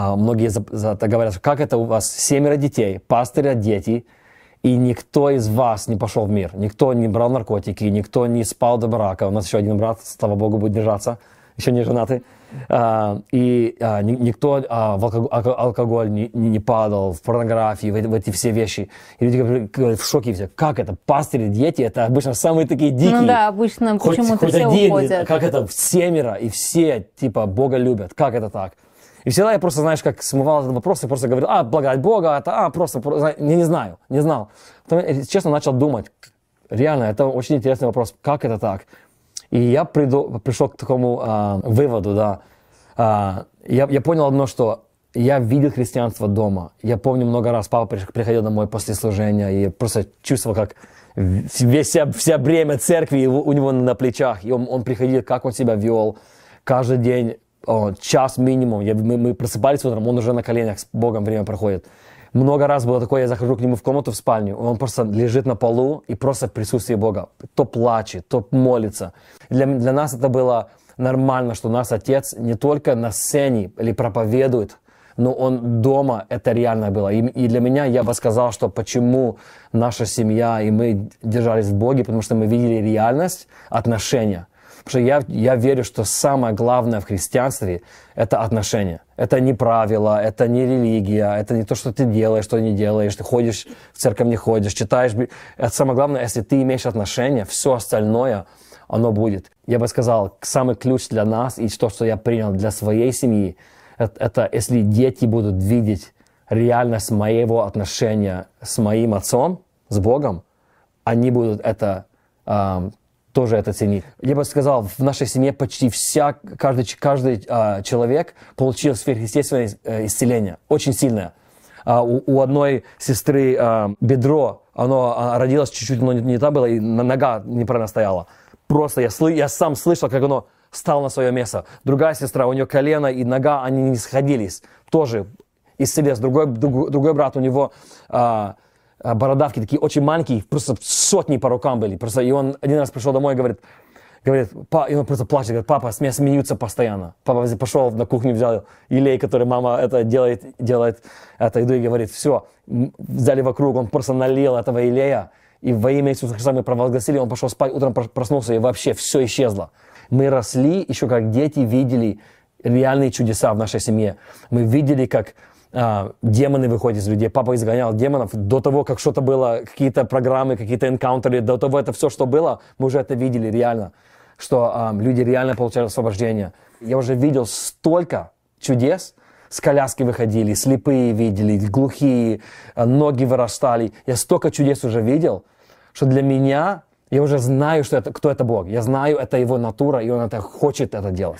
а, многие за, за, говорят, как это у вас семеро детей, пастыря, дети, и никто из вас не пошел в мир, никто не брал наркотики, никто не спал до брака. У нас еще один брат, слава богу, будет держаться, еще не женатый. А, и а, ни, никто а, в алкоголь, а, алкоголь не, не падал, в порнографии, в, в эти все вещи. И люди говорят, в шоке все, как это, пастыри, дети, это обычно самые такие дикие. Ну да, обычно почему-то все один, уходят. Как это, семеро, и все, типа, Бога любят, как это так? И всегда я просто, знаешь, как смывал этот вопрос, и просто говорил, а, благодать Бога, это, а, просто, просто не, не знаю, не знал. Потом я, честно, начал думать, реально, это очень интересный вопрос, как это так? И я приду, пришел к такому а, выводу, да, а, я, я понял одно, что я видел христианство дома. Я помню много раз, папа приходил домой после служения и просто чувствовал, как весь, вся, вся бремя церкви у него на плечах. И он, он приходил, как он себя вел. Каждый день час минимум. Я, мы, мы просыпались утром, он уже на коленях с Богом время проходит. Много раз было такое, я захожу к нему в комнату, в спальню, он просто лежит на полу и просто в присутствии Бога. То плачет, то молится. Для, для нас это было нормально, что нас Отец не только на сцене или проповедует, но он дома, это реально было. И, и для меня я бы сказал, что почему наша семья и мы держались в Боге, потому что мы видели реальность отношения. Потому что я, я верю, что самое главное в христианстве – это отношения. Это не правила, это не религия, это не то, что ты делаешь, что не делаешь, ты ходишь в церковь, не ходишь, читаешь. Это самое главное, если ты имеешь отношения, все остальное, оно будет. Я бы сказал, самый ключ для нас и то, что я принял для своей семьи, это, это если дети будут видеть реальность моего отношения с моим отцом, с Богом, они будут это тоже это ценит. Я бы сказал, в нашей семье почти вся, каждый, каждый а, человек получил сверхъестественное э, исцеление, очень сильное. А, у, у одной сестры а, бедро, оно а, родилось чуть-чуть, но не, не та было, и нога неправильно стояла. Просто я, сл- я сам слышал, как оно стало на свое место. Другая сестра, у нее колено и нога, они не сходились. Тоже исцелилось. Другой, друг, другой брат, у него... А, а бородавки такие очень маленькие, просто сотни по рукам были. Просто, и он один раз пришел домой и говорит, говорит, па, и он просто плачет, говорит, папа, с меня смеются постоянно. Папа пошел на кухню, взял елей, который мама это делает, делает это еду и говорит, все, взяли вокруг, он просто налил этого елея, и во имя Иисуса Христа мы провозгласили, он пошел спать, утром проснулся, и вообще все исчезло. Мы росли, еще как дети видели реальные чудеса в нашей семье. Мы видели, как э, демоны выходят из людей. Папа изгонял демонов. До того, как что-то было, какие-то программы, какие-то энкаунтеры, до того это все, что было, мы уже это видели реально, что э, люди реально получали освобождение. Я уже видел столько чудес, с коляски выходили, слепые видели, глухие, а, ноги вырастали. Я столько чудес уже видел, что для меня я уже знаю, что это, кто это Бог. Я знаю, это его натура, и он это хочет это делать.